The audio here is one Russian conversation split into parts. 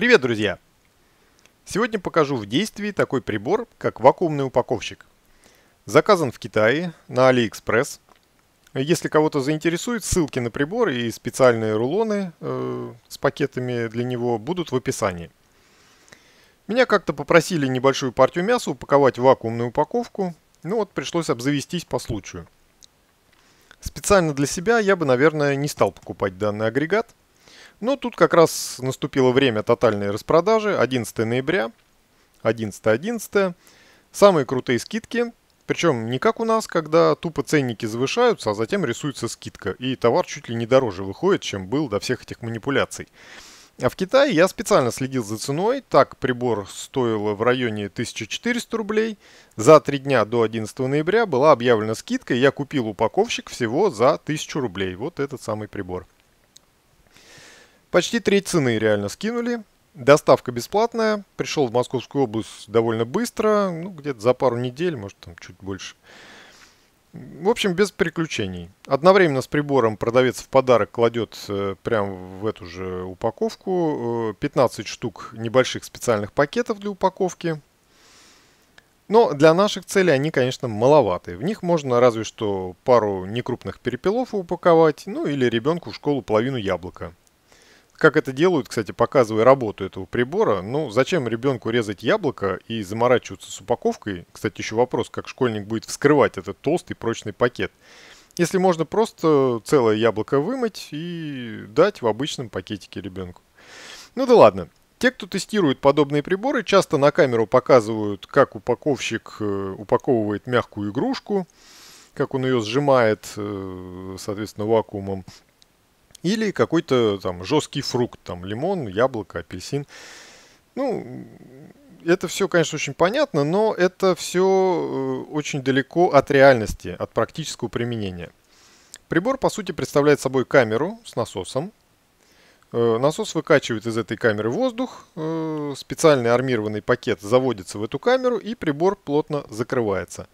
Привет, друзья! Сегодня покажу в действии такой прибор, как вакуумный упаковщик. Заказан в Китае на AliExpress. Если кого-то заинтересует, ссылки на прибор и специальные рулоны э, с пакетами для него будут в описании. Меня как-то попросили небольшую партию мяса упаковать в вакуумную упаковку, ну вот пришлось обзавестись по случаю. Специально для себя я бы, наверное, не стал покупать данный агрегат – но ну, тут как раз наступило время тотальной распродажи, 11 ноября, 11-11. Самые крутые скидки, причем не как у нас, когда тупо ценники завышаются, а затем рисуется скидка, и товар чуть ли не дороже выходит, чем был до всех этих манипуляций. А в Китае я специально следил за ценой, так прибор стоил в районе 1400 рублей. За три дня до 11 ноября была объявлена скидка, и я купил упаковщик всего за 1000 рублей, вот этот самый прибор. Почти треть цены реально скинули. Доставка бесплатная. Пришел в Московскую область довольно быстро. Ну, где-то за пару недель, может, там чуть больше. В общем, без приключений. Одновременно с прибором продавец в подарок кладет э, прямо в эту же упаковку э, 15 штук небольших специальных пакетов для упаковки. Но для наших целей они, конечно, маловаты. В них можно разве что пару некрупных перепелов упаковать, ну или ребенку в школу половину яблока. Как это делают, кстати, показывая работу этого прибора, ну, зачем ребенку резать яблоко и заморачиваться с упаковкой? Кстати, еще вопрос, как школьник будет вскрывать этот толстый прочный пакет. Если можно просто целое яблоко вымыть и дать в обычном пакетике ребенку. Ну да ладно, те, кто тестирует подобные приборы, часто на камеру показывают, как упаковщик э, упаковывает мягкую игрушку, как он ее сжимает, э, соответственно, вакуумом, или какой-то там жесткий фрукт, там лимон, яблоко, апельсин. Ну, это все, конечно, очень понятно, но это все э, очень далеко от реальности, от практического применения. Прибор, по сути, представляет собой камеру с насосом. Э, насос выкачивает из этой камеры воздух, э, специальный армированный пакет заводится в эту камеру и прибор плотно закрывается.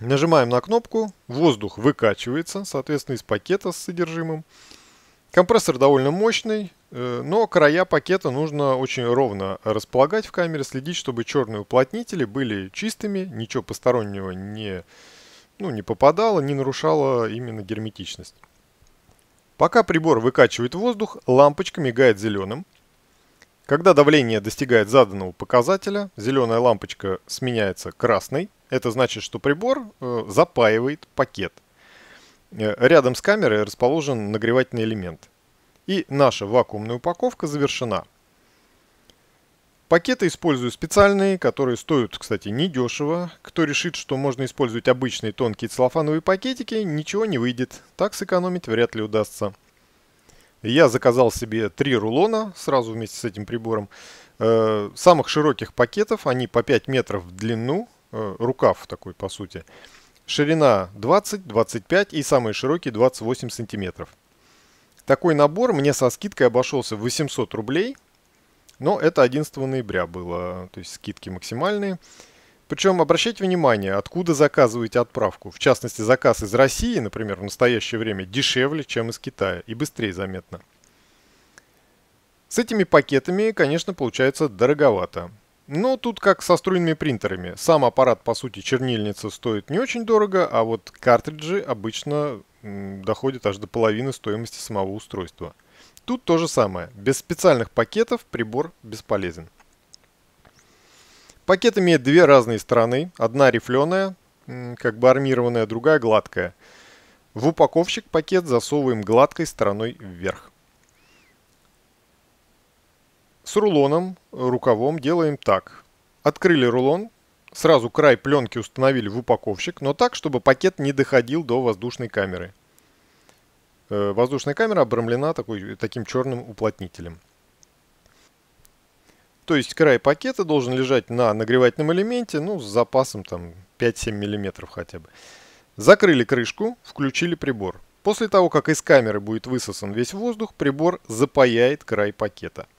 Нажимаем на кнопку, воздух выкачивается, соответственно, из пакета с содержимым. Компрессор довольно мощный, э, но края пакета нужно очень ровно располагать в камере, следить, чтобы черные уплотнители были чистыми, ничего постороннего не, ну, не попадало, не нарушало именно герметичность. Пока прибор выкачивает воздух, лампочка мигает зеленым. Когда давление достигает заданного показателя, зеленая лампочка сменяется красной. Это значит, что прибор э, запаивает пакет – Э, рядом с камерой расположен нагревательный элемент. И наша вакуумная упаковка завершена. Пакеты использую специальные, которые стоят, кстати, недешево. Кто решит, что можно использовать обычные тонкие целлофановые пакетики, ничего не выйдет. Так сэкономить вряд ли удастся. Я заказал себе три рулона сразу вместе с этим прибором. Э, самых широких пакетов, они по 5 метров в длину, э, рукав такой по сути. Ширина 20-25 и самый широкий 28 сантиметров. Такой набор мне со скидкой обошелся в 800 рублей. Но это 11 ноября было, то есть скидки максимальные. Причем обращайте внимание, откуда заказываете отправку. В частности, заказ из России, например, в настоящее время дешевле, чем из Китая и быстрее заметно. С этими пакетами, конечно, получается дороговато. Ну, тут как со струйными принтерами. Сам аппарат, по сути, чернильница стоит не очень дорого, а вот картриджи обычно доходят аж до половины стоимости самого устройства. Тут то же самое. Без специальных пакетов прибор бесполезен. Пакет имеет две разные стороны. Одна рифленая, как бы армированная, другая гладкая. В упаковщик пакет засовываем гладкой стороной вверх. С рулоном, рукавом делаем так. Открыли рулон, сразу край пленки установили в упаковщик, но так, чтобы пакет не доходил до воздушной камеры. Э, воздушная камера обрамлена такой, таким черным уплотнителем. То есть край пакета должен лежать на нагревательном элементе, ну, с запасом там 5-7 мм хотя бы. Закрыли крышку, включили прибор. После того, как из камеры будет высосан весь воздух, прибор запаяет край пакета –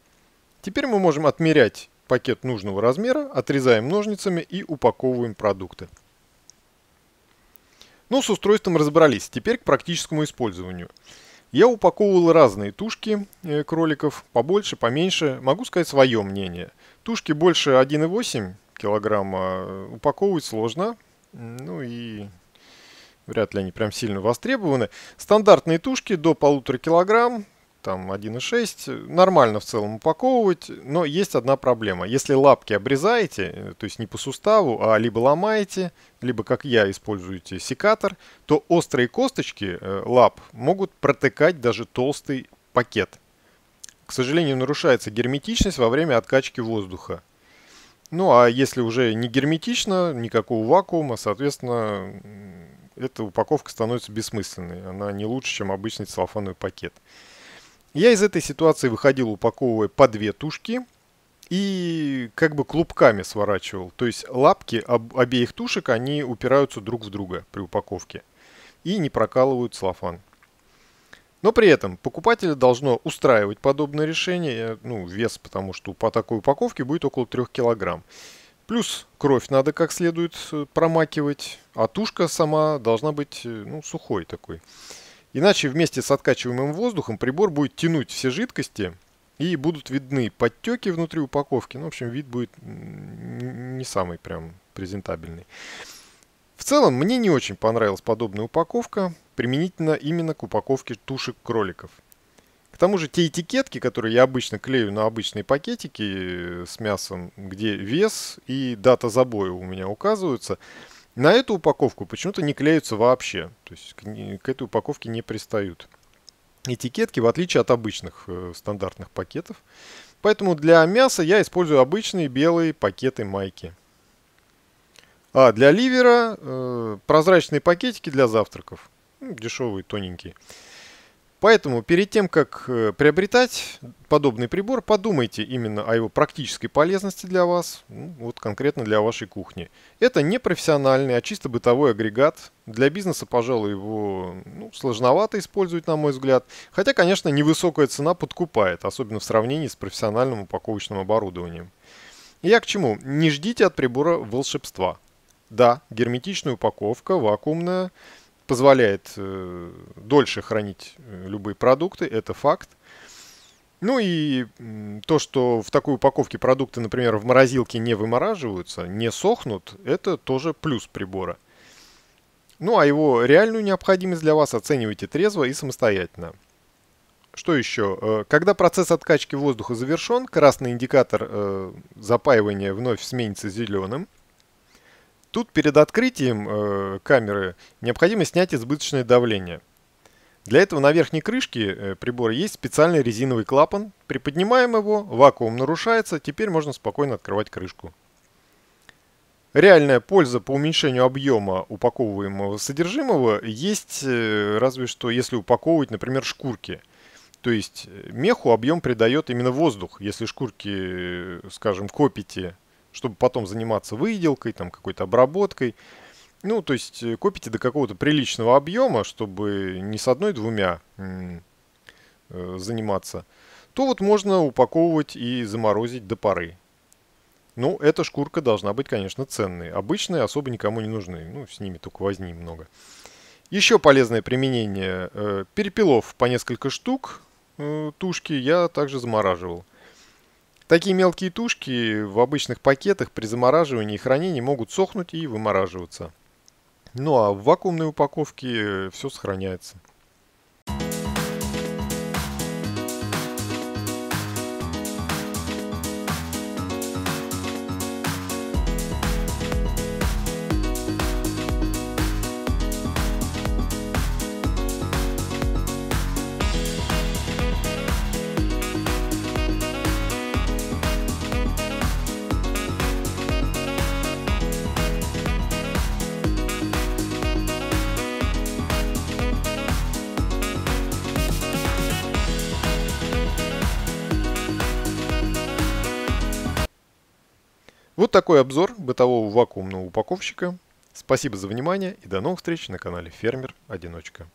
Теперь мы можем отмерять пакет нужного размера, отрезаем ножницами и упаковываем продукты. Ну, с устройством разобрались. Теперь к практическому использованию. Я упаковывал разные тушки э, кроликов, побольше, поменьше. Могу сказать свое мнение. Тушки больше 1,8 килограмма э, упаковывать сложно. Ну и вряд ли они прям сильно востребованы. Стандартные тушки до полутора килограмм там 1.6, нормально в целом упаковывать, но есть одна проблема. Если лапки обрезаете, э, то есть не по суставу, а либо ломаете, либо, как я, используете секатор, то острые косточки э, лап могут протыкать даже толстый пакет. К сожалению, нарушается герметичность во время откачки воздуха. Ну а если уже не герметично, никакого вакуума, соответственно, эта упаковка становится бессмысленной. Она не лучше, чем обычный целлофановый пакет. Я из этой ситуации выходил, упаковывая по две тушки и как бы клубками сворачивал. То есть лапки об, обеих тушек, они упираются друг в друга при упаковке и не прокалывают слофан. Но при этом покупателя должно устраивать подобное решение, э, ну, вес, потому что по такой упаковке будет около 3 килограмм. Плюс кровь надо как следует э, промакивать, а тушка сама должна быть э, ну, сухой такой. Иначе вместе с откачиваемым воздухом прибор будет тянуть все жидкости, и будут видны подтеки внутри упаковки. Ну, в общем, вид будет не самый прям презентабельный. В целом, мне не очень понравилась подобная упаковка, применительно именно к упаковке тушек кроликов. К тому же те этикетки, которые я обычно клею на обычные пакетики э, с мясом, где вес и дата забоя у меня указываются – на эту упаковку почему-то не клеются вообще. То есть к, к этой упаковке не пристают этикетки, в отличие от обычных э, стандартных пакетов. Поэтому для мяса я использую обычные белые пакеты майки. А для ливера э, прозрачные пакетики для завтраков. Ну, дешевые, тоненькие. Поэтому перед тем, как э, приобретать подобный прибор, подумайте именно о его практической полезности для вас, ну, вот конкретно для вашей кухни. Это не профессиональный, а чисто бытовой агрегат. Для бизнеса, пожалуй, его ну, сложновато использовать, на мой взгляд. Хотя, конечно, невысокая цена подкупает, особенно в сравнении с профессиональным упаковочным оборудованием. Я к чему? Не ждите от прибора волшебства. Да, герметичная упаковка, вакуумная, позволяет э, дольше хранить э, любые продукты, это факт. Ну и то, что в такой упаковке продукты, например, в морозилке не вымораживаются, не сохнут, это тоже плюс прибора. Ну а его реальную необходимость для вас оценивайте трезво и самостоятельно. Что еще? Э, когда процесс откачки воздуха завершен, красный индикатор запаивания вновь сменится зеленым – Тут перед открытием э, камеры необходимо снять избыточное давление. Для этого на верхней крышке э, прибора есть специальный резиновый клапан. Приподнимаем его, вакуум нарушается, теперь можно спокойно открывать крышку. Реальная польза по уменьшению объема упаковываемого содержимого есть э, разве что если упаковывать, например, шкурки. То есть э, меху объем придает именно воздух. Если шкурки, скажем, копите чтобы потом заниматься выделкой, там какой-то обработкой. Ну, то есть э, копите до какого-то приличного объема, чтобы не с одной-двумя э, заниматься, то вот можно упаковывать и заморозить до поры. Ну, эта шкурка должна быть, конечно, ценной. Обычные особо никому не нужны. Ну, с ними только возни много. Еще полезное применение. Э, перепилов по несколько штук. Тушки я также замораживал. Такие мелкие тушки в обычных пакетах при замораживании и хранении могут сохнуть и вымораживаться. Ну а в вакуумной упаковке все сохраняется. Вот такой обзор бытового вакуумного упаковщика. Спасибо за внимание и до новых встреч на канале Фермер Одиночка.